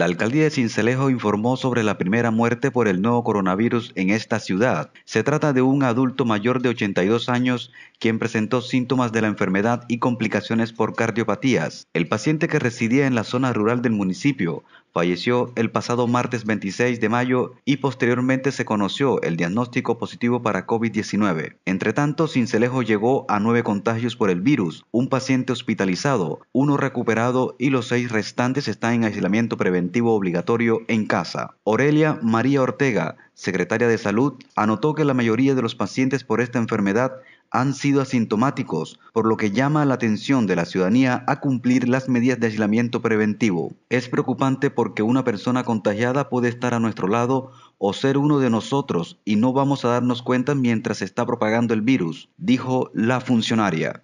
La alcaldía de Cincelejo informó sobre la primera muerte por el nuevo coronavirus en esta ciudad. Se trata de un adulto mayor de 82 años quien presentó síntomas de la enfermedad y complicaciones por cardiopatías. El paciente que residía en la zona rural del municipio Falleció el pasado martes 26 de mayo y posteriormente se conoció el diagnóstico positivo para COVID-19. Entre tanto, Cincelejo llegó a nueve contagios por el virus, un paciente hospitalizado, uno recuperado y los seis restantes están en aislamiento preventivo obligatorio en casa. Aurelia María Ortega, secretaria de Salud, anotó que la mayoría de los pacientes por esta enfermedad han sido asintomáticos, por lo que llama la atención de la ciudadanía a cumplir las medidas de aislamiento preventivo. Es preocupante porque una persona contagiada puede estar a nuestro lado o ser uno de nosotros y no vamos a darnos cuenta mientras se está propagando el virus, dijo la funcionaria.